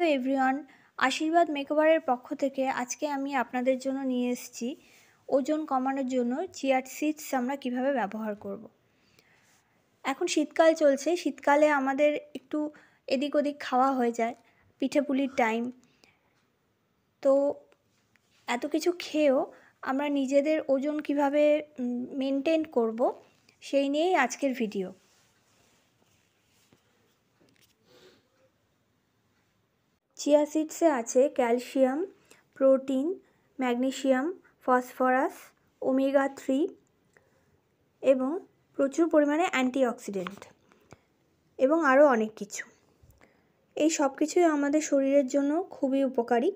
তো এভরিওয়ান আশীর্বাদ মেকওভারের পক্ষ থেকে আজকে আমি আপনাদের জন্য নিয়ে এসেছি ওজন কমানোর জন্য চিয়ার সিডস আমরা কিভাবে ব্যবহার করব। এখন শীতকাল চলছে শীতকালে আমাদের একটু এদিক ওদিক খাওয়া হয়ে যায় পিঠেপুলির টাইম তো এত কিছু খেয়েও আমরা নিজেদের ওজন কিভাবে মেনটেন করব সেই নিয়েই আজকের ভিডিও চিয়া সিডসে আছে calcium protein magnesium phosphorus omega three এবং প্রচুর পরিমাণে অ্যান্টিঅক্সিডেন্ট এবং আরও অনেক কিছু এই সব কিছুই আমাদের শরীরের জন্য খুবই উপকারী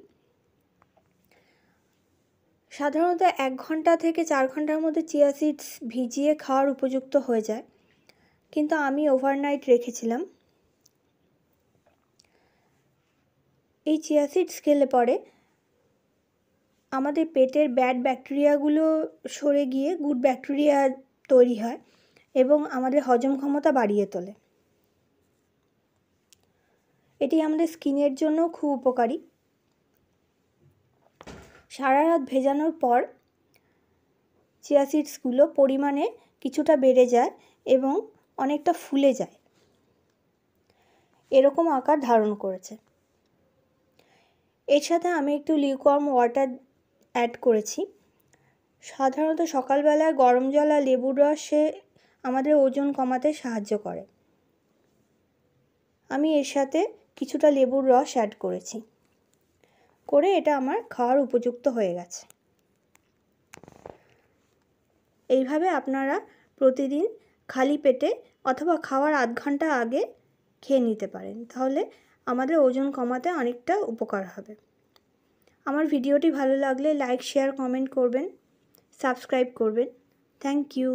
সাধারণত এক ঘন্টা থেকে চার ঘন্টার মধ্যে চিয়া সিডস ভিজিয়ে খাওয়ার উপযুক্ত হয়ে যায় কিন্তু আমি ওভারনাইট রেখেছিলাম এই চিয়া সিডস খেলে পরে আমাদের পেটের ব্যাড ব্যাকটেরিয়াগুলো সরে গিয়ে গুড ব্যাকটেরিয়া তৈরি হয় এবং আমাদের হজম ক্ষমতা বাড়িয়ে তোলে এটি আমাদের স্কিনের জন্য খুব উপকারী সারা রাত ভেজানোর পর চিয়া সিডসগুলো পরিমাণে কিছুটা বেড়ে যায় এবং অনেকটা ফুলে যায় এরকম আকার ধারণ করেছে এর সাথে আমি একটু লিউকর্ম ওয়াটার অ্যাড করেছি সাধারণত সকালবেলায় গরম জল আর লেবুর রসে আমাদের ওজন কমাতে সাহায্য করে আমি এর সাথে কিছুটা লেবুর রস অ্যাড করেছি করে এটা আমার খাওয়ার উপযুক্ত হয়ে গেছে এইভাবে আপনারা প্রতিদিন খালি পেটে অথবা খাওয়ার আধ ঘন্টা আগে খেয়ে নিতে পারেন তাহলে আমাদের ওজন কমাতে অনেকটা উপকার হবে আমার ভিডিওটি ভালো লাগলে লাইক শেয়ার কমেন্ট করবেন সাবস্ক্রাইব করবেন থ্যাংক ইউ